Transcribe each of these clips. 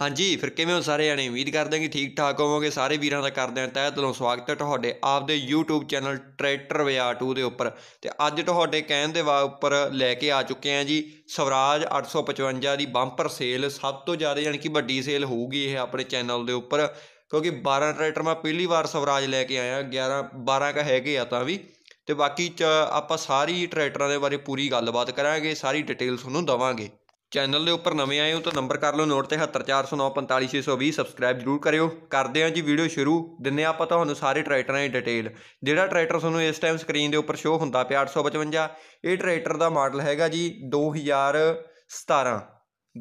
ਹਾਂਜੀ ਫਿਰ ਕਿਵੇਂ ਹੋ ਸਾਰੇ ਜਣੇ ਉਮੀਦ ਕਰਦੇ ਹਾਂ ਕਿ ਠੀਕ ਠਾਕ ਹੋਵੋਗੇ ਸਾਰੇ ਵੀਰਾਂ ਦਾ ਕਰਦੇ ਹਾਂ ਤਹਿ ਦਿਲੋਂ ਸਵਾਗਤ ਹੈ ਤੁਹਾਡੇ ਆਪਦੇ YouTube ਚੈਨਲ ਟਰੈਕਟਰ ਵਿਆ 2 ਦੇ ਉੱਪਰ ਤੇ ਅੱਜ ਤੁਹਾਡੇ ਕਹਿਣ ਦੇ ਵਾ ਉੱਪਰ ਲੈ ਕੇ ਆ ਚੁੱਕੇ ਹਾਂ ਜੀ ਸਵਰਾਜ 855 ਦੀ ਬੰਪਰ ਸੇਲ ਸਭ ਤੋਂ ਜ਼ਿਆਦਾ ਯਾਨੀ ਕਿ ਵੱਡੀ ਸੇਲ ਹੋਊਗੀ ਇਹ ਆਪਣੇ ਚੈਨਲ ਦੇ ਉੱਪਰ ਕਿਉਂਕਿ 12 ਟਰੈਕਟਰ ਮੈਂ ਪਹਿਲੀ ਵਾਰ ਸਵਰਾਜ ਲੈ ਕੇ ਆਇਆ 11 12 ਕ ਹੈਗੇ ਆ ਤਾਂ ਵੀ ਤੇ ਬਾਕੀ ਆਪਾਂ ਸਾਰੀ ਟਰੈਕਟਰਾਂ ਦੇ ਬਾਰੇ ਪੂਰੀ ਗੱਲਬਾਤ ਕਰਾਂਗੇ ਸਾਰੀ ਡਿਟੇਲ ਤੁਹਾਨੂੰ ਦਵਾਂਗੇ ਚੈਨਲ ਦੇ ਉੱਪਰ ਨਵੇਂ ਆਏ ਹੋ ਤਾਂ ਨੰਬਰ ਕਰ ਲਓ ਨੋਟ ਤੇ ਸਬਸਕ੍ਰਾਈਬ ਜਰੂਰ ਕਰਿਓ ਕਰਦੇ ਆਂ ਜੀ ਵੀਡੀਓ ਸ਼ੁਰੂ ਦਿੰਨੇ ਆਪਾਂ ਤੁਹਾਨੂੰ ਸਾਰੇ ਟਰੈਕਟਰਾਂ ਦੀ ਡਿਟੇਲ ਜਿਹੜਾ ਟਰੈਕਟਰ ਤੁਹਾਨੂੰ ਇਸ ਟਾਈਮ ਸਕਰੀਨ ਦੇ ਉੱਪਰ ਸ਼ੋਅ ਹੁੰਦਾ ਪਿਆ 855 ਇਹ ਟਰੈਕਟਰ ਦਾ ਮਾਡਲ ਹੈਗਾ ਜੀ 2017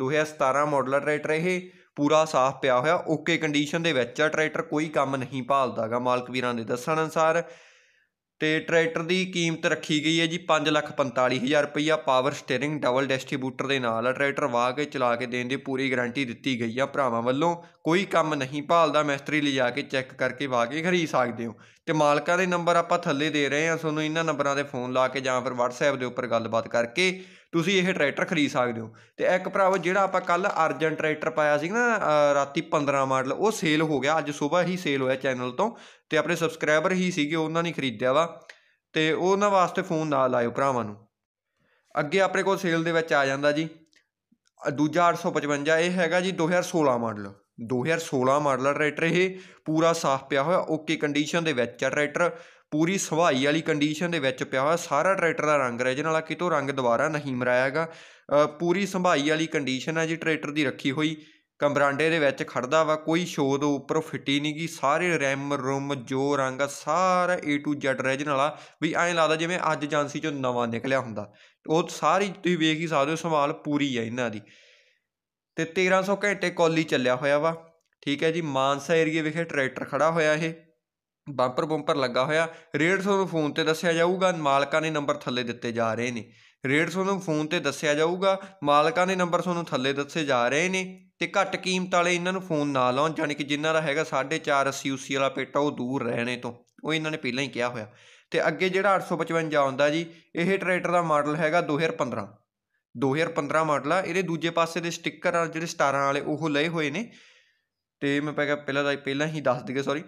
2017 ਮਾਡਲ ਟਰੈਕਟਰ ਇਹ ਪੂਰਾ ਸਾਫ਼ ਪਿਆ ਹੋਇਆ ਓਕੇ ਕੰਡੀਸ਼ਨ ਦੇ ਵਿੱਚ ਆ ਟਰੈਕਟਰ ਕੋਈ ਕੰਮ ਨਹੀਂ ਭਾਲਦਾਗਾ ਮਾਲਕ ਵੀਰਾਂ ਦੇ ਦੱਸਣ ਅਨਸਾਰ ਤੇ ਟਰੈਕਟਰ ਦੀ ਕੀਮਤ ਰੱਖੀ ਗਈ ਹੈ ਜੀ 545000 ਲੱਖ ਰੁਪਈਆ ਪਾਵਰ ਸਟੀering ਡਬਲ ਡਿਸਟ੍ਰੀਬਿਊਟਰ ਦੇ ਨਾਲ ਟਰੈਕਟਰ ਵਾਹ ਕੇ ਚਲਾ ਕੇ ਦੇਣ ਦੀ ਪੂਰੀ ਗਾਰੰਟੀ ਦਿੱਤੀ ਗਈ ਆ ਭਰਾਵਾਂ ਵੱਲੋਂ ਕੋਈ ਕੰਮ ਨਹੀਂ ਭਾਲਦਾ ਮਿਸਤਰੀ ਲਿਜਾ ਕੇ ਚੈੱਕ ਕਰਕੇ ਵਾਹ ਕੇ ਖਰੀਦ ਸਕਦੇ ਹੋ ਤੇ ਮਾਲਕਾਂ ਦੇ ਨੰਬਰ ਆਪਾਂ ਥੱਲੇ ਦੇ ਰਹੇ ਹਾਂ ਤੁਹਾਨੂੰ ਇਹਨਾਂ ਨੰਬਰਾਂ ਤੇ ਫੋਨ ਲਾ ਕੇ ਜਾਂ ਫਿਰ WhatsApp ਦੇ ਉੱਪਰ ਗੱਲਬਾਤ ਕਰਕੇ ਤੁਸੀਂ ਇਹ ਟਰੈਕਟਰ ਖਰੀਦ ਸਕਦੇ ਹੋ ਤੇ ਇੱਕ ਭਰਾਵਾ ਜਿਹੜਾ ਆਪਾਂ ਕੱਲ ਅਰਜਨ ਟਰੈਕਟਰ ਪਾਇਆ ਸੀ ਨਾ ਰਾਤੀ 15 ਮਾਡਲ ਉਹ ਸੇਲ ਹੋ ਗਿਆ ਅੱਜ ਸਵੇਰ ਹੀ ਸੇਲ ਹੋਇਆ ਚੈਨਲ ਤੋਂ ਤੇ ਆਪਣੇ ਸਬਸਕ੍ਰਾਈਬਰ ਹੀ ਸੀਗੇ ਉਹਨਾਂ ਨੇ ਖਰੀਦਿਆ ਵਾ ਤੇ ਉਹਨਾਂ ਵਾਸਤੇ ਫੋਨ ਨਾ ਲਾਇਓ ਭਰਾਵਾਂ ਨੂੰ ਅੱਗੇ ਆਪਣੇ ਕੋਲ ਸੇਲ ਦੇ ਵਿੱਚ ਆ ਜਾਂਦਾ ਜੀ ਦੂਜਾ 855 ਇਹ ਹੈਗਾ ਜੀ 2016 ਮਾਡਲ 2016 ਮਾਡਲ ਟਰੈਕਟਰ ਇਹ ਪੂਰਾ ਸਾਫ਼ ਪਿਆ ਹੋਇਆ ਓਕੇ ਕੰਡੀਸ਼ਨ ਦੇ ਵਿੱਚ ਟਰੈਕਟਰ ਪੂਰੀ ਸਵਾਈ ਵਾਲੀ ਕੰਡੀਸ਼ਨ ਦੇ ਵਿੱਚ ਪਿਆ ਹੋਇਆ ਸਾਰਾ ਟਰੈਕਟਰ ਦਾ ਰੰਗ ਰਹਿ ਵਾਲਾ ਕਿਤੋਂ ਰੰਗ ਦੁਬਾਰਾ ਨਹੀਂ ਮਰਾਇਆਗਾ ਪੂਰੀ ਸੰਭਾਈ ਵਾਲੀ ਕੰਡੀਸ਼ਨ ਹੈ ਜੀ ਟਰੈਕਟਰ ਦੀ ਰੱਖੀ ਹੋਈ ਕੰਬਰਾਂਡੇ ਦੇ ਵਿੱਚ ਖੜਦਾ ਵਾ ਕੋਈ ਸ਼ੋਦ ਉੱਪਰ ਫਿੱਟੀ ਨਹੀਂ ਗਈ ਸਾਰੇ ਰੈਮ ਰੂਮ ਜੋ ਰੰਗ ਸਾਰਾ A to Z ਰੈਜਨ ਵਾਲਾ ਵੀ ਐਂ ਲੱਗਦਾ ਜਿਵੇਂ ਅੱਜ ਜਾਂਸੀ ਚੋਂ ਨਵਾਂ ਨਿਕਲਿਆ ਹੁੰਦਾ ਉਹ ਸਾਰੀ ਤੁਸੀਂ ਵੇਖ ਹੀ ਸਕਦੇ ਹੋ ਸੰਭਾਲ ਪੂਰੀ ਹੈ ਇਹਨਾਂ ਦੀ ਤੇ 1300 ਘੰਟੇ ਕੋਲੀ ਚੱਲਿਆ ਹੋਇਆ ਵਾ ਠੀਕ ਹੈ ਜੀ ਮਾਨਸਾ ਏਰੀਆ ਵਿਖੇ ਟਰੈਕਟਰ ਖੜਾ ਹੋਇਆ ਇਹ ਬੰਪਰ ਬੰਪਰ ਲੱਗਾ ਹੋਇਆ ਰੇਟ ਤੁਹਾਨੂੰ ਫੋਨ ਤੇ ਦੱਸਿਆ ਜਾਊਗਾ ਮਾਲਕਾਂ ਨੇ ਨੰਬਰ ਥੱਲੇ ਦਿੱਤੇ ਜਾ ਰਹੇ ਨੇ ਰੇਟ ਤੁਹਾਨੂੰ ਫੋਨ ਤੇ ਦੱਸਿਆ ਜਾਊਗਾ ਮਾਲਕਾਂ ਨੇ ਨੰਬਰ ਤੁਹਾਨੂੰ ਥੱਲੇ ਦੱਸੇ ਜਾ ਰਹੇ ਨੇ ਤੇ ਘੱਟ ਕੀਮਤ ਵਾਲੇ ਇਹਨਾਂ ਨੂੰ ਫੋਨ ਨਾ ਲਾਉਣ ਜਾਨੀ ਕਿ ਜਿਨ੍ਹਾਂ ਦਾ ਹੈਗਾ 4.5 UC ਵਾਲਾ ਪੇਟਾ ਉਹ ਦੂਰ ਰਹਿਣੇ ਤੋਂ ਉਹ ਇਹਨਾਂ ਨੇ ਪਹਿਲਾਂ ਹੀ ਕਿਹਾ ਹੋਇਆ ਤੇ ਅੱਗੇ ਜਿਹੜਾ 855 ਆਉਂਦਾ ਜੀ ਇਹ ਟਰੈਕਟਰ ਦਾ ਮਾਡਲ ਹੈਗਾ 2015 2015 ਮਾਡਲ ਆ ਇਹਦੇ ਦੂਜੇ ਪਾਸੇ ਦੇ ਸਟicker ਆ ਜਿਹੜੇ 17 ਵਾਲੇ ਉਹ ਲਏ ਹੋਏ ਨੇ ਤੇ ਮੈਂ ਪੈ ਗਿਆ ਪਹਿਲਾਂ ਦਾ ਪਹਿਲਾਂ ਹੀ ਦੱਸ ਦਈਏ ਸੌਰੀ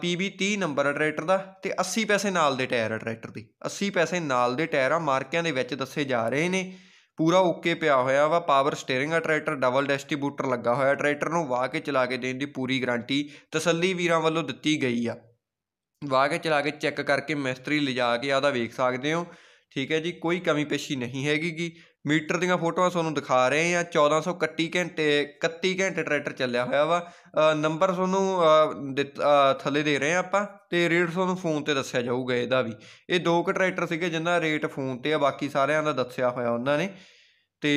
ਪੀ ਬੀ ਨੰਬਰ ਆ ਟਰੈਕਟਰ ਦਾ ਤੇ 80 ਪੈਸੇ ਨਾਲ ਦੇ ਟਾਇਰ ਆ ਟਰੈਕਟਰ ਦੇ 80 ਪੈਸੇ ਨਾਲ ਦੇ ਟਾਇਰ ਆ ਮਾਰਕਿਆਂ ਦੇ ਵਿੱਚ ਦੱਸੇ ਜਾ ਰਹੇ ਨੇ ਪੂਰਾ ਓਕੇ ਪਿਆ ਹੋਇਆ ਵਾ ਪਾਵਰ ਸਟੀering ਆ ਟਰੈਕਟਰ ਡਬਲ ਡਿਸਟ੍ਰੀਬਿਊਟਰ ਲੱਗਾ ਹੋਇਆ ਟਰੈਕਟਰ ਨੂੰ ਵਾਹ ਕੇ ਚਲਾ ਕੇ ਦੇਣ ਦੀ ਪੂਰੀ ਗਾਰੰਟੀ ਤਸੱਲੀ ਵੀਰਾਂ ਵੱਲੋਂ ਦਿੱਤੀ ਗਈ ਆ ਵਾਹ ਕੇ ਚਲਾ ਕੇ ਚੈੱਕ ਕਰਕੇ ਮਿਸਤਰੀ ਲਿਜਾ ਕੇ ਆਦਾ ਵੇਖ ਸਕਦੇ ਹੋ ਠੀਕ ਹੈ ਜੀ ਕੋਈ ਕਮੀ ਪੇਸ਼ੀ ਨਹੀਂ ਹੈਗੀ ਮੀਟਰ ਦੀਆਂ ਫੋਟੋਆਂ ਤੁਹਾਨੂੰ ਦਿਖਾ ਰਹੇ ਆ 1431 ਘੰਟੇ 31 ਘੰਟੇ ਟਰੈਕਟਰ ਚੱਲਿਆ ਹੋਇਆ ਵਾ ਨੰਬਰ ਤੁਹਾਨੂੰ ਥੱਲੇ ਦੇ ਰਹੇ ਆ ਆਪਾਂ ਤੇ ਰੇਟ ਤੁਹਾਨੂੰ ਫੋਨ ਤੇ ਦੱਸਿਆ ਜਾਊਗਾ ਇਹਦਾ ਵੀ ਇਹ ਦੋ ਕੁ ਟਰੈਕਟਰ ਸੀਗੇ ਜਿੰਨਾ ਰੇਟ ਫੋਨ ਤੇ ਆ ਬਾਕੀ ਸਾਰਿਆਂ ਦਾ ਦੱਸਿਆ ਹੋਇਆ ਉਹਨਾਂ ਨੇ ਤੇ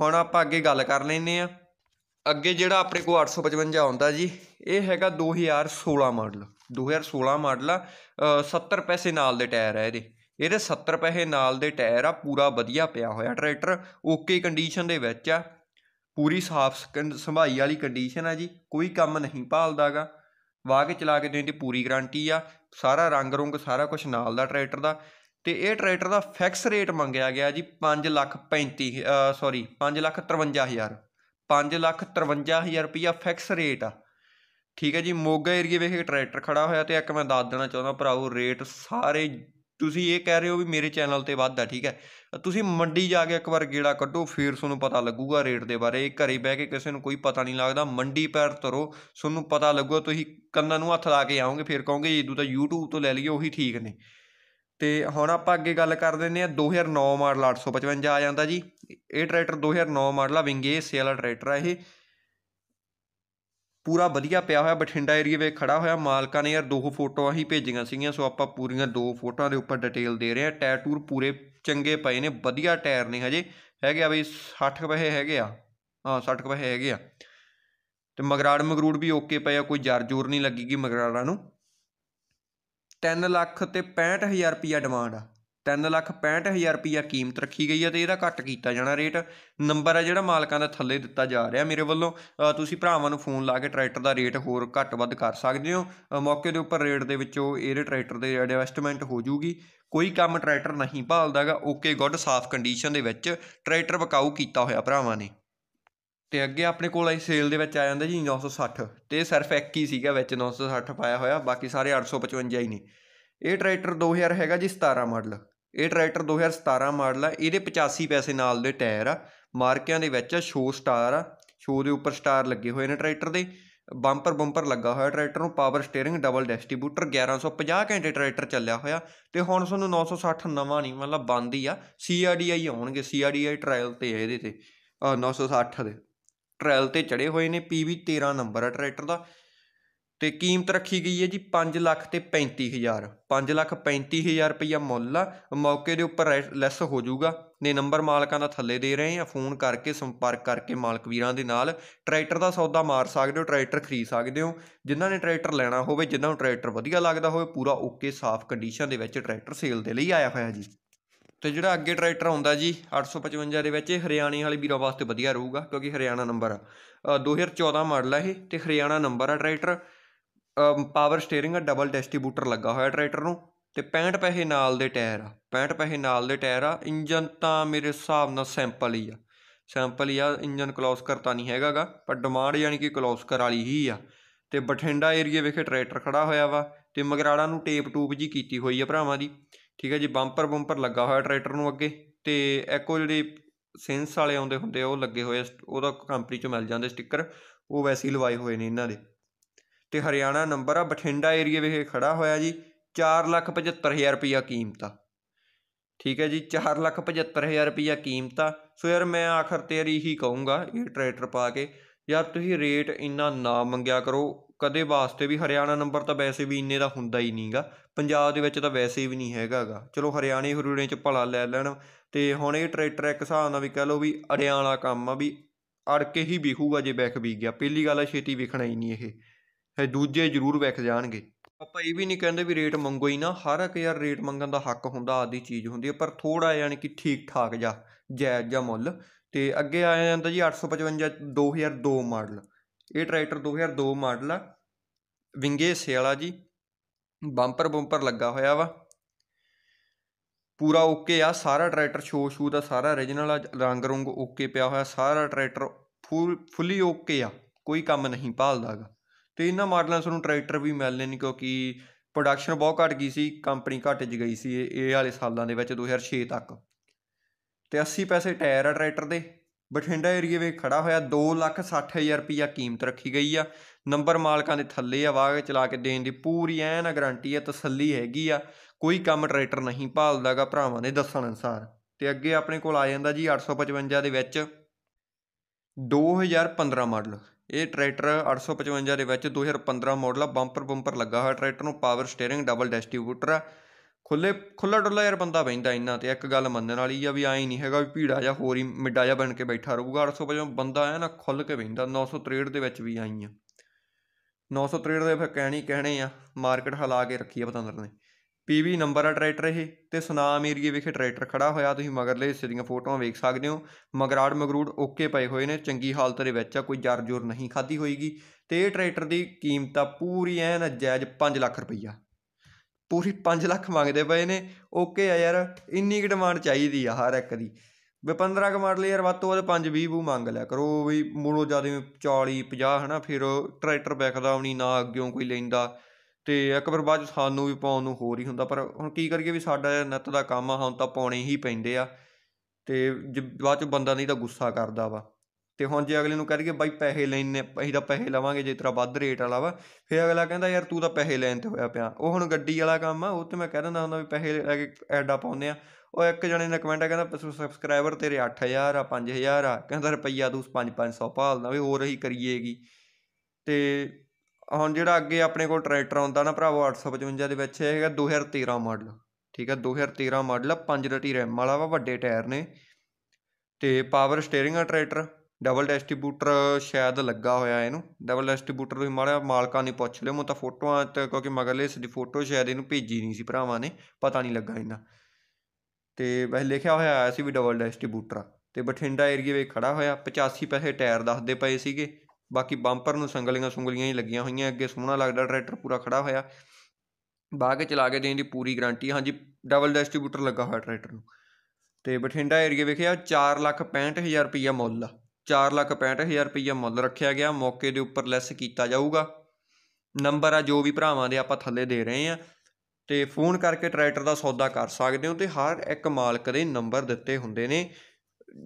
ਹੁਣ ਆਪਾਂ ਅੱਗੇ ਗੱਲ ਕਰ ਲੈਨੇ ਆ ਅੱਗੇ ਜਿਹੜਾ ਆਪਣੇ ਕੋਲ 855 ਆਉਂਦਾ ਜੀ ਇਹ ਹੈਗਾ 2016 ਮਾਡਲ 2016 ਮਾਡਲ 70 ਪੈਸੇ ਨਾਲ ਦੇ ਟਾਇਰ ਆ ਇਹਦੇ ਇਹਦੇ 70 ਪੈਸੇ ਨਾਲ ਦੇ ਟਾਇਰ ਆ ਪੂਰਾ ਵਧੀਆ ਪਿਆ ਹੋਇਆ ਟਰੈਕਟਰ ਓਕੇ ਕੰਡੀਸ਼ਨ ਦੇ ਵਿੱਚ ਆ ਪੂਰੀ ਸਾਫ ਸੰਭਾਈ ਵਾਲੀ ਕੰਡੀਸ਼ਨ ਆ ਜੀ ਕੋਈ ਕੰਮ ਨਹੀਂ ਭਾਲਦਾਗਾ ਵਾਹ ਕੇ ਚਲਾ ਕੇ ਦੇਣ ਦੀ ਪੂਰੀ ਗਾਰੰਟੀ ਆ ਸਾਰਾ ਰੰਗ ਰੰਗ ਸਾਰਾ ਕੁਝ ਨਾਲ ਦਾ ਟਰੈਕਟਰ ਦਾ ਤੇ ਇਹ ਟਰੈਕਟਰ ਦਾ ਫਿਕਸ ਰੇਟ ਮੰਗਿਆ ਗਿਆ ਜੀ 5 ਲੱਖ 35 ਸੌਰੀ 5 ਲੱਖ 53000 5 ਲੱਖ 53000 ਰੁਪਇਆ ਫਿਕਸ ਰੇਟ ਆ ਠੀਕ ਹੈ ਜੀ ਮੋਗਾ ਏਰੀਆ ਇਹ ਟਰੈਕਟਰ ਖੜਾ ਹੋਇਆ ਤੇ ਇੱਕ ਮੈਂ ਦੱਸ ਦੇਣਾ ਚਾਹੁੰਦਾ ਭਰਾਓ ਰੇਟ ਸਾਰੇ ਤੁਸੀਂ ਇਹ ਕਹਿ ਰਹੇ ਹੋ ਵੀ ਮੇਰੇ ਚੈਨਲ ਤੇ ਵੱਧ ਆ ਠੀਕ ਹੈ ਤੁਸੀਂ ਮੰਡੀ ਜਾ ਕੇ ਇੱਕ ਵਾਰ ਗੇੜਾ ਕੱਢੋ ਫਿਰ ਤੁਹਾਨੂੰ ਪਤਾ ਲੱਗੂਗਾ ਰੇਟ ਦੇ ਬਾਰੇ ਘਰੇ ਬਹਿ ਕੇ ਕਿਸੇ ਨੂੰ ਕੋਈ ਪਤਾ ਨਹੀਂ ਲੱਗਦਾ ਮੰਡੀ ਪੈਰ ਤਰੋ ਤੁਹਾਨੂੰ ਪਤਾ ਲੱਗੂਗਾ ਤੁਸੀਂ ਕੰਨਾਂ ਨੂੰ ਹੱਥ ਲਾ ਕੇ ਆਓਗੇ ਫਿਰ ਕਹੋਗੇ ਇਦੋਂ ਤਾਂ YouTube ਤੋਂ ਲੈ ਲਈਏ ਉਹੀ ਠੀਕ ਨੇ ਤੇ ਹੁਣ ਆਪਾਂ ਅੱਗੇ ਗੱਲ ਕਰ ਦਿੰਦੇ ਆ 2009 ਮਾਡਲ 855 ਆ ਜਾਂਦਾ ਜੀ ਇਹ ਟਰੈਕਟਰ 2009 ਮਾਡਲ ਆ ਵਿੰਗੇ ਸੇਲ ਵਾਲਾ ਟਰੈਕਟਰ ਆ ਇਹ ਪੂਰਾ ਵਧੀਆ ਪਿਆ ਹੋਇਆ ਬਠਿੰਡਾ ਏਰੀਆ ਵਿੱਚ ਖੜਾ ਹੋਇਆ ਮਾਲਕਾਂ ਨੇ ਯਾਰ ਦੋ ਫੋਟੋਆਂ ਹੀ ਭੇਜੀਆਂ ਸੀਗੀਆਂ ਸੋ ਆਪਾਂ ਪੂਰੀਆਂ ਦੋ ਫੋਟੋਆਂ ਦੇ ਉੱਪਰ ਡਿਟੇਲ ਦੇ ਰਹੇ ਹਾਂ ਟਾਇਰ ਟੂਰ ਪੂਰੇ ਚੰਗੇ ਪਏ ਨੇ ਵਧੀਆ ਟਾਇਰ ਨੇ ਹਜੇ ਹੈਗੇ ਆ ਬਈ 60 ਰੁਪਏ ਹੈਗੇ ਆ ਹਾਂ 60 ਰੁਪਏ ਹੈਗੇ ਆ ਤੇ ਮਗਰਾੜ ਮਗਰੂੜ ਵੀ ਓਕੇ ਪਏ ਆ ਕੋਈ ਜਰ ਜੂਰ ਨਹੀਂ ਲੱਗੀਗੀ ਮਗਰਾੜਾਂ ਨੂੰ 3 ਲੱਖ ਤੇ 65000 ਰੁਪਿਆ ਡਿਮਾਂਡ ਆ 3 ਲੱਖ ਹਜ਼ਾਰ ਰੁਪਈਆ ਕੀਮਤ ਰੱਖੀ ਗਈ ਹੈ ਤੇ ਇਹਦਾ ਘੱਟ ਕੀਤਾ ਜਾਣਾ ਰੇਟ ਨੰਬਰ ਹੈ ਜਿਹੜਾ ਮਾਲਕਾਂ ਦਾ ਥੱਲੇ ਦਿੱਤਾ ਜਾ ਰਿਹਾ ਮੇਰੇ ਵੱਲੋਂ ਤੁਸੀਂ ਭਰਾਵਾਂ ਨੂੰ ਫੋਨ ਲਾ ਕੇ ਟਰੈਕਟਰ ਦਾ ਰੇਟ ਹੋਰ ਘੱਟ ਵੱਧ ਕਰ ਸਕਦੇ ਹੋ ਮੌਕੇ ਦੇ ਉੱਪਰ ਰੇਟ ਦੇ ਵਿੱਚੋਂ ਇਹ ਟਰੈਕਟਰ ਦੇ ਐਡਜਸਟਮੈਂਟ ਹੋ ਜੂਗੀ ਕੋਈ ਕੰਮ ਟਰੈਕਟਰ ਨਹੀਂ ਭਾਲਦਾਗਾ ਓਕੇ ਗੁੱਡ ਸਾਫ਼ ਕੰਡੀਸ਼ਨ ਦੇ ਵਿੱਚ ਟਰੈਕਟਰ ਵਕਾਊ ਕੀਤਾ ਹੋਇਆ ਭਰਾਵਾਂ ਨੇ ਤੇ ਅੱਗੇ ਆਪਣੇ ਕੋਲ ਆਈ ਸੇਲ ਦੇ ਵਿੱਚ ਆ ਜਾਂਦਾ ਜੀ 960 ਤੇ ਸਿਰਫ ਇੱਕ ਹੀ ਸੀਗਾ ਵਿੱਚ 960 ਪਾਇਆ ਹੋਇਆ ਬਾਕੀ ਸਾਰੇ 855 ਹੀ ਨੇ ਇਹ ਟਰੈਕਟਰ 2000 ਹੈਗਾ ਜੀ 17 ਮਾਡਲ ਇਹ ਟਰੈਕਟਰ 2017 ਮਾਡਲ ਆ ਇਹਦੇ 85 ਪੈਸੇ ਨਾਲ ਦੇ ਟਾਇਰ ਆ ਮਾਰਕਿਆਂ ਦੇ ਵਿੱਚ ਸ਼ੋ ਸਟਾਰ ਆ ਸ਼ੋ ਦੇ ਉੱਪਰ ਸਟਾਰ ਲੱਗੇ ਹੋਏ ਨੇ ਟਰੈਕਟਰ ਦੇ ਬੰਪਰ ਬੰਪਰ ਲੱਗਾ ਹੋਇਆ ਟਰੈਕਟਰ ਨੂੰ ਪਾਵਰ ਸਟੀering ਡਬਲ ਡਿਸਟ੍ਰੀਬਿਊਟਰ 1150 ਘੰਟੇ ਟਰੈਕਟਰ ਚੱਲਿਆ ਹੋਇਆ ਤੇ ਹੁਣ ਤੁਹਾਨੂੰ 960 ਨਵਾਂ ਨਹੀਂ ਮਤਲਬ ਬੰਦ ਹੀ ਆ ਸੀਆਰਡੀਆਈ ਆਉਣਗੇ ਸੀਆਰਡੀਆਈ ਟ੍ਰਾਇਲ ਤੇ ਆ ਇਹਦੇ ਤੇ 960 ਦੇ ਟ੍ਰਾਇਲ ਤੇ ਚੜੇ ਹੋਏ ਨੇ ਪੀਵੀ 13 ਨੰਬਰ ਆ ਟਰੈਕਟਰ ਦਾ ਤੇ ਕੀਮਤ ਰੱਖੀ ਗਈ ਹੈ ਜੀ 5 ਲੱਖ ਤੇ 35000 5 ਲੱਖ 35000 ਰੁਪਇਆ ਮੁੱਲ ਆ ਮੌਕੇ ਦੇ ਉੱਪਰ ਲੈਸ ਹੋ ਜਾਊਗਾ ਨੇ ਨੰਬਰ ਮਾਲਕਾਂ ਦਾ ਥੱਲੇ ਦੇ ਰਹੇ ਆ ਫੋਨ ਕਰਕੇ ਸੰਪਰਕ ਕਰਕੇ ਮਾਲਕ ਵੀਰਾਂ ਦੇ ਨਾਲ ਟਰੈਕਟਰ ਦਾ ਸੌਦਾ ਮਾਰ ਸਕਦੇ ਹੋ ਟਰੈਕਟਰ ਖਰੀਦ ਸਕਦੇ ਹੋ ਜਿਨ੍ਹਾਂ ਨੇ ਟਰੈਕਟਰ ਲੈਣਾ ਹੋਵੇ ਜਿਨ੍ਹਾਂ ਨੂੰ ਟਰੈਕਟਰ ਵਧੀਆ ਲੱਗਦਾ ਹੋਵੇ ਪੂਰਾ ਓਕੇ ਸਾਫ਼ ਕੰਡੀਸ਼ਨ ਦੇ ਵਿੱਚ ਟਰੈਕਟਰ ਸੇਲ ਦੇ ਲਈ ਆਇਆ ਹੋਇਆ ਜੀ ਤੇ ਜਿਹੜਾ ਅੱਗੇ ਟਰੈਕਟਰ ਆਉਂਦਾ ਜੀ 855 ਦੇ ਵਿੱਚ ਹਰਿਆਣੇ ਵਾਲੇ ਵੀਰਾਂ ਵਾਸਤੇ ਵਧੀਆ ਰਹੂਗਾ ਕਿਉਂਕਿ ਹਰਿਆਣਾ ਨੰਬਰ ਆ 2014 ਮਾਡਲ ਆ ਇਹ ਤੇ ਹਰਿਆਣਾ ਨੰਬਰ ਆ ਟਰੈਕਟਰ ਪਾਵਰ ਸਟੀਅਰਿੰਗ ਆ ਡਬਲ ਡਿਸਟ੍ਰੀਬਿਊਟਰ ਲੱਗਾ ਹੋਇਆ ਟਰੈਕਟਰ ਨੂੰ ਤੇ 65 ਪੈਸੇ ਨਾਲ ਦੇ ਟਾਇਰ ਆ 65 ਪੈਸੇ ਨਾਲ ਦੇ ਟਾਇਰ ਆ ਇੰਜਨ ਤਾਂ ਮੇਰੇ ਹਿਸਾਬ ਨਾਲ ਸੈਂਪਲ ਹੀ ਆ ਸੈਂਪਲ ਹੀ ਆ ਇੰਜਨ ਕਲੋਸ ਕਰਤਾ ਨਹੀਂ ਹੈਗਾਗਾ ਪਰ ਡਿਮਾਂਡ ਯਾਨੀ ਕਿ ਕਰ ਵਾਲੀ ਹੀ ਆ ਤੇ ਬਠਿੰਡਾ ਏਰੀਆ ਵਿਖੇ ਟਰੈਕਟਰ ਖੜਾ ਹੋਇਆ ਵਾ ਤੇ ਮਗਰਾੜਾ ਨੂੰ ਟੇਪ ਟੂਪ ਜੀ ਕੀਤੀ ਹੋਈ ਆ ਭਰਾਵਾਂ ਦੀ ਠੀਕ ਹੈ ਜੀ ਬੰਪਰ ਬੰਪਰ ਲੱਗਾ ਹੋਇਆ ਟਰੈਕਟਰ ਨੂੰ ਅੱਗੇ ਤੇ ਐਕੋ ਜਿਹੜੇ ਸੈਂਸ ਵਾਲੇ ਆਉਂਦੇ ਹੁੰਦੇ ਆ ਉਹ ਲੱਗੇ ਹੋਏ ਉਹਦਾ ਕੰਪਨੀ ਚੋਂ ਮਿਲ ਜਾਂਦੇ ਸਟicker ਉਹ ਵੈਸੇ ਹੀ ਲਵਾਏ ਹੋਏ ਨੇ ਇਹਨਾਂ ਦੇ ਤੇ ਹਰਿਆਣਾ ਨੰਬਰ ਆ ਬਠਿੰਡਾ ਏਰੀਆ ਵਿਖੇ ਖੜਾ ਹੋਇਆ ਜੀ 475000 ਰੁਪਇਆ ਕੀਮਤ ਆ ਠੀਕ ਹੈ ਜੀ 475000 ਰੁਪਇਆ ਕੀਮਤ ਆ ਸੋ ਯਾਰ ਮੈਂ ਆਖਰ ਤੇ ਯਾਰ ਹੀ ਕਹੂੰਗਾ ਇਹ ਟਰੈਕਟਰ ਪਾ ਕੇ ਯਾਰ ਤੁਸੀਂ ਰੇਟ ਇੰਨਾ ਨਾ ਮੰਗਿਆ ਕਰੋ ਕਦੇ ਵਾਸਤੇ ਵੀ ਹਰਿਆਣਾ ਨੰਬਰ ਤਾਂ ਵੈਸੇ ਵੀ ਇੰਨੇ ਦਾ ਹੁੰਦਾ ਹੀ ਨਹੀਂਗਾ ਪੰਜਾਬ ਦੇ ਵਿੱਚ ਤਾਂ ਵੈਸੇ ਵੀ ਨਹੀਂ ਹੈਗਾਗਾ ਚਲੋ ਹਰਿਆਣੇ ਹਰੂੜੇ ਚ ਭਲਾ ਲੈ ਲੈਣ ਤੇ ਹੁਣ ਇਹ ਟਰੈਕਟਰ ਇੱਕ ਹਿਸਾਬ ਨਾਲ ਵੀ ਕਹ ਲਓ ਵੀ ਅੜਿਆਣਾ ਕੰਮ ਆ ਵੀ ਅੜ ਕੇ ਹੀ ਵਿਖੂਗਾ ਜੇ ਬੈਕ ਵੀ ਗਿਆ ਪਹਿਲੀ ਗੱਲ ਆ ਛੇਤੀ ਵਿਖਣਾ ਹੀ ਨਹੀਂ ਇਹ ਹੈ ਦੂਜੇ ਜ਼ਰੂਰ ਵਿਕ ਜਾਣਗੇ ਆਪਾਂ ਇਹ ਵੀ ਨਹੀਂ ਕਹਿੰਦੇ ਵੀ ਰੇਟ ਮੰਗੋ ਹੀ ਨਾ ਹਰ ਇੱਕ ਯਾਰ ਰੇਟ ਮੰਗਣ ਦਾ ਹੱਕ ਹੁੰਦਾ ਆਦੀ ਚੀਜ਼ ਹੁੰਦੀ ਹੈ ਪਰ ਥੋੜਾ ਯਾਨੀ ਕਿ ਠੀਕ ਠਾਕ ਜਾ ਜਾਇਜ਼ ਜਾਂ ਮੁੱਲ ਤੇ ਅੱਗੇ ਆ ਜਾਂਦਾ ਜੀ 855 2002 ਮਾਡਲ ਇਹ ਟਰੈਕਟਰ 2002 ਮਾਡਲ ਆ ਵਿੰਗੇ ਵਾਲਾ ਜੀ ਬੰਪਰ ਬੰਪਰ ਲੱਗਾ ਹੋਇਆ ਵਾ ਪੂਰਾ ਓਕੇ ਆ ਸਾਰਾ ਟਰੈਕਟਰ ਸ਼ੋ ਸ਼ੂ ਦਾ ਸਾਰਾ origignal ਆ ਰੰਗ ਰੰਗ ਓਕੇ ਪਿਆ ਹੋਇਆ ਸਾਰਾ ਟਰੈਕਟਰ ਫੁੱਲੀ ਓਕੇ ਆ ਕੋਈ ਕੰਮ ਨਹੀਂ ਭਾਲਦਾਗਾ ਤੇ ਇਹਨਾਂ ਮਾਡਲਾਂ ਤੋਂ ਟਰੈਕਟਰ ਵੀ ਮਿਲਨੇ ਨਹੀਂ ਕਿਉਂਕਿ ਪ੍ਰੋਡਕਸ਼ਨ ਬਹੁਤ ਘਟ ਗਈ ਸੀ ਕੰਪਨੀ ਘਟ ਜ ਗਈ ਸੀ ਇਹ ਵਾਲੇ ਸਾਲਾਂ ਦੇ ਵਿੱਚ 2006 ਤੱਕ ਤੇ 80 ਪੈਸੇ ਟਾਇਰ ਆ ਟਰੈਕਟਰ ਦੇ ਬਠਿੰਡਾ ਏਰੀਆ ਵਿੱਚ ਖੜਾ ਹੋਇਆ 260000 ਲੱਖ ਹਜ਼ਾਰ ਕੀਮਤ ਰੱਖੀ ਗਈ ਆ ਨੰਬਰ ਮਾਲਕਾਂ ਦੇ ਥੱਲੇ ਆ ਵਾਹ ਚਲਾ ਕੇ ਦੇਣ ਦੀ ਪੂਰੀ ਐਨ ਗਾਰੰਟੀ ਆ ਤਸੱਲੀ ਹੈਗੀ ਆ ਕੋਈ ਕੰਮ ਟਰੈਕਟਰ ਨਹੀਂ ਭਾਲਦਾਗਾ ਭਰਾਵਾਂ ਦੇ ਦੱਸਣ ਅਨਸਾਰ ਤੇ ਅੱਗੇ ਆਪਣੇ ਕੋਲ ਆ ਜਾਂਦਾ ਜੀ 855 ਦੇ ਵਿੱਚ 2015 ਮਾਡਲ ਇਹ ਟਰੈਕਟਰ 855 ਦੇ ਵਿੱਚ 2015 ਮਾਡਲ ਆ ਬੰਪਰ ਬੰਪਰ ਲੱਗਾ ਹੋਇਆ ਟਰੈਕਟਰ ਨੂੰ ਪਾਵਰ ਸਟੀering ਡਬਲ ਡਿਸਟ੍ਰੀਬਿਊਟਰ ਆ ਖੁੱਲੇ ਖੁੱਲਾ ਡੁੱਲਾ ਯਾਰ ਬੰਦਾ ਬੈਂਦਾ ਇੰਨਾ ਤੇ ਇੱਕ ਗੱਲ ਮੰਨਣ ਵਾਲੀ ਆ ਵੀ ਆਈ ਨਹੀਂ ਹੈਗਾ ਵੀ ਭੀੜਾ ਜਾਂ ਹੋਰ ਹੀ ਮਿੱਡਾ ਜਾਂ ਬਣ ਕੇ ਬੈਠਾ ਰਹੂਗਾ 855 ਬੰਦਾ ਆ ਨਾ ਖੁੱਲ ਕੇ ਬੈਂਦਾ 963 ਦੇ ਵਿੱਚ ਵੀ ਆਈ ਆ 963 ਦੇ ਫਿਰ ਕਹਿਣੀ ਕਹਿਣੇ ਆ ਮਾਰਕੀਟ ਹਲਾ ਕੇ ਰੱਖੀ ਆ ਪਤੰਦਰ ਨੇ ਪੀਵੀ ਨੰਬਰ ਆ ਟਰੈਕਟਰ ਇਹ ਤੇ ਸੁਨਾਮ ਏਰੀਏ ਵਿਖੇ ਟਰੈਕਟਰ ਖੜਾ ਹੋਇਆ ਤੁਸੀਂ ਮਗਰਲੇ ਹਿੱਸੇ ਦੀਆਂ ਫੋਟੋਆਂ ਵੇਖ ਸਕਦੇ ਹੋ ਮਗਰਾੜ ਮਗਰੂੜ ਓਕੇ ਪਏ ਹੋਏ ਨੇ ਚੰਗੀ ਹਾਲਤ ਦੇ ਵਿੱਚ ਆ ਕੋਈ ਜਰ ਜੁਰ ਨਹੀਂ ਖਾਦੀ ਹੋਈਗੀ ਤੇ ਇਹ ਟਰੈਕਟਰ ਦੀ ਕੀਮਤ ਆ ਪੂਰੀ ਐਨ ਜਾਇਜ਼ 5 ਲੱਖ ਰੁਪਈਆ ਪੂਰੀ 5 ਲੱਖ ਮੰਗਦੇ ਪਏ ਨੇ ਓਕੇ ਆ ਯਾਰ ਇੰਨੀ ਕਿ ਡਿਮਾਂਡ ਚਾਹੀਦੀ ਆ ਹਰ ਇੱਕ ਦੀ ਵੇ 15 ਕ ਮਾਡਲ ਯਾਰ ਵੱਧ ਉਹਦੇ ਵੱਧ 5 20 ਬੂ ਮੰਗ ਲਿਆ ਕਰੋ ਵੀ ਮੂਲੋਂ ਜਿਆਦਾ 40 50 ਹਨਾ ਫਿਰ ਟਰੈਕਟਰ ਵੇਖਦਾ ਆਉਣੀ ਨਾ ਅੱਗਿਓਂ ਕੋਈ ਲੈਂਦਾ ਤੇ ਅਕਬਰ ਬਾਅਦ ਸਾਨੂੰ ਵੀ ਪਾਉਣ ਨੂੰ ਹੋਰ ਹੀ ਹੁੰਦਾ ਪਰ ਹੁਣ ਕੀ ਕਰੀਏ ਵੀ ਸਾਡਾ ਨੱਤ ਦਾ ਕੰਮ ਆ ਹੁਣ ਤਾਂ ਪਾਉਣੇ ਹੀ ਪੈਂਦੇ ਆ ਤੇ ਬਾਅਦ 'ਚ ਬੰਦਾ ਨਹੀਂ ਤਾਂ ਗੁੱਸਾ ਕਰਦਾ ਵਾ ਤੇ ਹੁਣ ਜੇ ਅਗਲੇ ਨੂੰ ਕਹਿ ਦਈਏ ਬਾਈ ਪੈਸੇ ਲੈਣੇ ਅਸੀਂ ਤਾਂ ਪੈਸੇ ਲਵਾਂਗੇ ਜੇ ਤੇਰਾ ਵੱਧ ਰੇਟ ਵਾਲਾ ਵਾ ਫਿਰ ਅਗਲਾ ਕਹਿੰਦਾ ਯਾਰ ਤੂੰ ਤਾਂ ਪੈਸੇ ਲੈਣ ਤੇ ਹੋਇਆ ਪਿਆ ਉਹ ਹੁਣ ਗੱਡੀ ਵਾਲਾ ਕੰਮ ਆ ਉਹ ਤੇ ਮੈਂ ਕਹਿ ਦਿੰਦਾ ਹੁੰਦਾ ਵੀ ਪੈਸੇ ਲੈ ਕੇ ਐਡਾ ਪਾਉਂਦੇ ਆ ਉਹ ਇੱਕ ਜਣੇ ਨੇ ਕਮੈਂਟ ਕਹਿੰਦਾ ਸਬਸਕ੍ਰਾਈਬਰ ਤੇਰੇ 8000 ਆ 5000 ਆ ਕਹਿੰਦਾ ਰੁਪਈਆ ਤੂੰ 5-500 ਭਾਲਦਾ ਵੀ ਹੋਰ ਹੀ ਕਰੀਏਗੀ ਤੇ ਹੁਣ ਜਿਹੜਾ ਅੱਗੇ ਆਪਣੇ ਕੋਲ ਟਰੈਕਟਰ ਆਉਂਦਾ ਨਾ ਭਰਾਵੋ 855 ਦੇ ਵਿੱਚ ਇਹ ਹੈਗਾ 2013 ਮਾਡਲ ਠੀਕ ਹੈ 2013 ਮਾਡਲ 5 ਰਟੀ ਰੈਮ ਵਾਲਾ ਵਾ ਵੱਡੇ ਟਾਇਰ ਨੇ ਤੇ ਪਾਵਰ ਸਟੀering ਆ ਟਰੈਕਟਰ ਡਬਲ ਡਿਸਟ੍ਰੀਬਿਊਟਰ ਸ਼ਾਇਦ ਲੱਗਾ ਹੋਇਆ ਇਹਨੂੰ ਡਬਲ ਡਿਸਟ੍ਰੀਬਿਊਟਰ ਤੁਸੀਂ ਮਾਰਿਆ ਮਾਲਕਾਂ ਨੇ ਪੁੱਛ ਲਿਓ ਮੈਂ ਤਾਂ ਫੋਟੋਆਂ ਤੇ ਕਿਉਂਕਿ ਮਗਰਲੇ ਇਸ ਦੀ ਫੋਟੋ ਸ਼ਾਇਦ ਇਹਨੂੰ ਭੇਜੀ ਨਹੀਂ ਸੀ ਭਰਾਵਾਂ ਨੇ ਪਤਾ ਨਹੀਂ ਲੱਗਾ ਇਹਨਾਂ ਤੇ ਵੈਸੇ ਲਿਖਿਆ ਹੋਇਆ ਆਇਆ ਸੀ ਵੀ ਡਬਲ ਡਿਸਟ੍ਰੀਬਿਊਟਰ ਤੇ ਬਠਿੰਡਾ ਏਰੀਆ ਵਿੱਚ ਖੜਾ ਹੋਇਆ 85 ਪੈਸੇ ਟਾਇਰ ਦੱਸਦੇ ਪਏ ਸੀਗੇ ਬਾਕੀ ਬੰਪਰ ਨੂੰ ਸੰਗਲੀਆਂ ਸੁੰਗਲੀਆਂ ਹੀ ਲੱਗੀਆਂ ਹੋਈਆਂ ਅੱਗੇ ਸੋਹਣਾ ਲੱਗਦਾ ਟਰੈਕਟਰ ਪੂਰਾ ਖੜਾ ਹੋਇਆ ਬਾਹ ਕੇ ਚਲਾ ਕੇ ਦੇਣ ਦੀ ਪੂਰੀ ਗਾਰੰਟੀ ਹਾਂਜੀ ਡਬਲ ਡਿਸਟ੍ਰੀਬਿਊਟਰ ਲੱਗਾ ਹੋਇਆ ਟਰੈਕਟਰ ਨੂੰ ਤੇ ਬਠਿੰਡਾ ਏਰੀਆ ਵਿਖੇ ਆ 465000 ਰੁਪਇਆ ਮੁੱਲ 465000 ਰੁਪਇਆ ਮੁੱਲ ਰੱਖਿਆ ਗਿਆ ਮੌਕੇ ਦੇ ਉੱਪਰ ਲੈਸ ਕੀਤਾ ਜਾਊਗਾ ਨੰਬਰ ਆ ਜੋ ਵੀ ਭਰਾਵਾਂ ਦੇ ਆਪਾਂ ਥੱਲੇ ਦੇ ਰਹੇ ਆ ਤੇ ਫੋਨ ਕਰਕੇ ਟਰੈਕਟਰ ਦਾ ਸੌਦਾ ਕਰ ਸਕਦੇ ਹੋ ਤੇ ਹਰ ਇੱਕ ਮਾਲਕ ਦੇ ਨੰਬਰ ਦਿੱਤੇ ਹੁੰਦੇ ਨੇ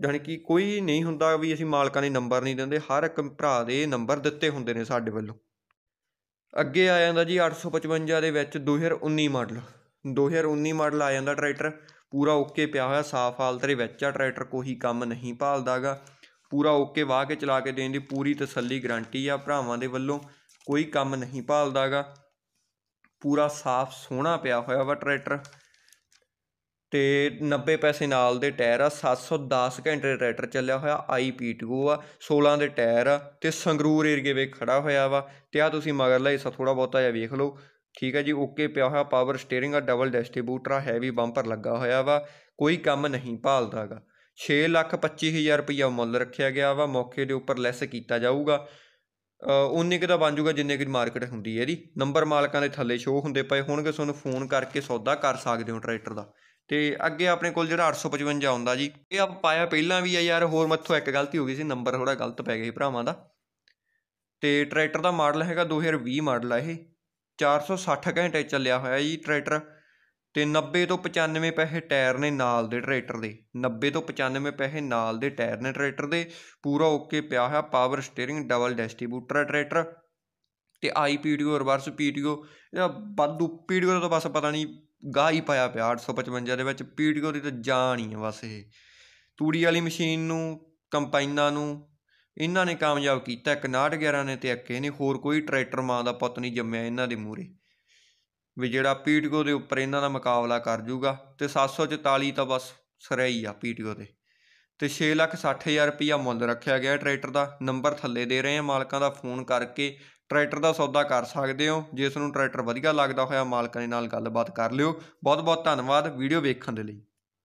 ਜਾਣੀ ਕਿ ਕੋਈ ਨਹੀਂ ਹੁੰਦਾ ਵੀ ਅਸੀਂ ਮਾਲਕਾਂ ਦੇ ਨੰਬਰ ਨਹੀਂ ਦਿੰਦੇ ਹਰ ਇੱਕ ਭਰਾ ਦੇ ਨੰਬਰ ਦਿੱਤੇ ਹੁੰਦੇ ਨੇ ਸਾਡੇ ਵੱਲੋਂ ਅੱਗੇ ਆ ਜਾਂਦਾ ਜੀ 855 ਦੇ ਵਿੱਚ 2019 ਮਾਡਲ 2019 ਮਾਡਲ ਆ ਜਾਂਦਾ ਟਰੈਕਟਰ ਪੂਰਾ ਓਕੇ ਪਿਆ ਹੋਇਆ ਸਾਫ ਹਾਲਤ ਦੇ ਵਿੱਚ ਆ ਟਰੈਕਟਰ ਕੋਈ ਕੰਮ ਨਹੀਂ ਭਾਲਦਾਗਾ ਪੂਰਾ ਓਕੇ ਵਾਹ ਕੇ ਚਲਾ ਕੇ ਦੇਣ ਦੀ ਪੂਰੀ ਤਸੱਲੀ ਗਾਰੰਟੀ ਆ ਭਰਾਵਾਂ ਦੇ ਵੱਲੋਂ ਕੋਈ ਕੰਮ ਨਹੀਂ ਭਾਲਦਾਗਾ ਪੂਰਾ ਸਾਫ ਸੋਹਣਾ ਪਿਆ ਹੋਇਆ ਵਾ ਟਰੈਕਟਰ ਤੇ 90 ਪੈਸੇ ਨਾਲ ਦੇ ਟਾਇਰ ਆ 710 ਘੰਟੇ ਟਰੈਕਟਰ ਚੱਲਿਆ ਹੋਇਆ ਆਈ ਪੀ ਟੂ ਆ 16 ਦੇ ਟਾਇਰ ਆ ਤੇ ਸੰਗਰੂਰ ਏਰੀਏ ਵਿੱਚ ਖੜਾ ਹੋਇਆ ਵਾ ਤੇ ਆ ਤੁਸੀਂ ਮਗਰਲਾ ਹਿੱਸਾ ਥੋੜਾ ਬਹੁਤਾ ਜਿਹਾ ਵੇਖ ਲਓ ਠੀਕ ਹੈ ਜੀ ਓਕੇ ਪਿਆ ਹੋਇਆ ਪਾਵਰ ਸਟੀਅਰਿੰਗ ਆ ਡਬਲ ਡਿਸਟ੍ਰੀਬਿਊਟਰ ਆ ਹੈਵੀ ਬੰਪਰ ਲੱਗਾ ਹੋਇਆ ਵਾ ਕੋਈ ਕੰਮ ਨਹੀਂ ਭਾਲਦਾਗਾ 6 ਲੱਖ ਰੁਪਇਆ ਮੁੱਲ ਰੱਖਿਆ ਗਿਆ ਵਾ ਮੌਕੇ ਦੇ ਉੱਪਰ ਲੈਸ ਕੀਤਾ ਜਾਊਗਾ ਉਨੇ ਕੁ ਦਾ ਬਣ ਜਾਊਗਾ ਜਿੰਨੇ ਕੁ ਮਾਰਕੀਟ ਹੁੰਦੀ ਹੈ ਜੀ ਨੰਬਰ ਮਾਲਕਾਂ ਦੇ ਥੱਲੇ ਸ਼ੋ ਹੁੰਦੇ ਪਏ ਹੋਣਗੇ ਤੁਹਾਨੂੰ ਫੋਨ ਕਰਕੇ ਸੌਦਾ ਕਰ ਸਕਦੇ ਹੋ ਟਰੈਕਟਰ ਦਾ ਤੇ ਅੱਗੇ ਆਪਣੇ ਕੋਲ ਜਿਹੜਾ 855 ਆਉਂਦਾ ਜੀ ਇਹ ਆਪ ਪਾਇਆ ਪਹਿਲਾਂ ਵੀ ਆ ਯਾਰ ਹੋਰ ਮੱਥੋਂ ਇੱਕ ਗਲਤੀ ਹੋ ਗਈ ਸੀ ਨੰਬਰ ਥੋੜਾ ਗਲਤ ਪੈ ਗਿਆ ਸੀ ਭਰਾਵਾਂ ਦਾ ਤੇ ਟਰੈਕਟਰ ਦਾ ਮਾਡਲ ਹੈਗਾ 2020 ਮਾਡਲ ਆ ਇਹ 460 ਘੰਟੇ ਚੱਲਿਆ ਹੋਇਆ ਜੀ ਟਰੈਕਟਰ ਤੇ 90 ਤੋਂ 95 ਪੈਸੇ ਟਾਇਰ ਨੇ ਨਾਲ ਦੇ ਟਰੈਕਟਰ ਦੇ 90 ਤੋਂ 95 ਪੈਸੇ ਨਾਲ ਦੇ ਟਾਇਰ ਨੇ ਟਰੈਕਟਰ ਦੇ ਪੂਰਾ ਓਕੇ ਪਿਆ ਹੋਇਆ power steering double distributor tractor ਤੇ ਆਈ ਪੀਡੀਓ ਰਿਵਰਸ ਪੀਡੀਓ ਇਹਦਾ ਬਾਦੂ ਪੀਡੀਓ ਦਾ ਤਾਂ ਬਸ ਪਤਾ ਨਹੀਂ ਗਾਹੀ ਪਾਇਆ ਪਿਆ 855 ਦੇ ਵਿੱਚ ਪੀਟੀਓ ਦੀ ਤਾਂ ਜਾਨ ਹੀ ਹੈ ਬਸ ਇਹ ਤੂੜੀ ਵਾਲੀ ਮਸ਼ੀਨ ਨੂੰ ਕੰਪਾਈਨਾਂ ਨੂੰ ਇਹਨਾਂ ਨੇ ਕਾਮਯਾਬ ਕੀਤਾ 6111 ਨੇ ਤੇ ਅੱਕੇ ਨੇ ਹੋਰ ਕੋਈ ਟਰੈਕਟਰ ਮਾਂ ਦਾ ਪੁੱਤ ਨਹੀਂ ਜੰਮਿਆ ਇਹਨਾਂ ਦੇ ਮੂਰੇ ਵੀ ਜਿਹੜਾ ਪੀਟੀਓ ਦੇ ਉੱਪਰ ਇਹਨਾਂ ਦਾ ਮੁਕਾਬਲਾ ਕਰ ਜੂਗਾ ਤੇ 744 ਤਾਂ ਬਸ ਸਰਾਈ ਆ ਪੀਟੀਓ ਦੇ ਤੇ 660000 ਰੁਪਇਆ ਮੁੱਲ ਰੱਖਿਆ ਗਿਆ ਟਰੈਕਟਰ ਦਾ ਨੰਬਰ ਥੱਲੇ ਦੇ ਰਹੇ ਆ ਮਾਲਕਾਂ ਦਾ ਫੋਨ ਕਰਕੇ ਟਰੈਕਟਰ ਦਾ ਸੌਦਾ ਕਰ ਸਕਦੇ ਹੋ ਜੇ ਤੁਹਾਨੂੰ ਟਰੈਕਟਰ ਵਧੀਆ ਲੱਗਦਾ ਹੋਇਆ ਮਾਲਕਾਂ ਦੇ ਨਾਲ ਗੱਲਬਾਤ ਕਰ ਲਿਓ ਬਹੁਤ ਬਹੁਤ ਧੰਨਵਾਦ ਵੀਡੀਓ ਵੇਖਣ ਦੇ ਲਈ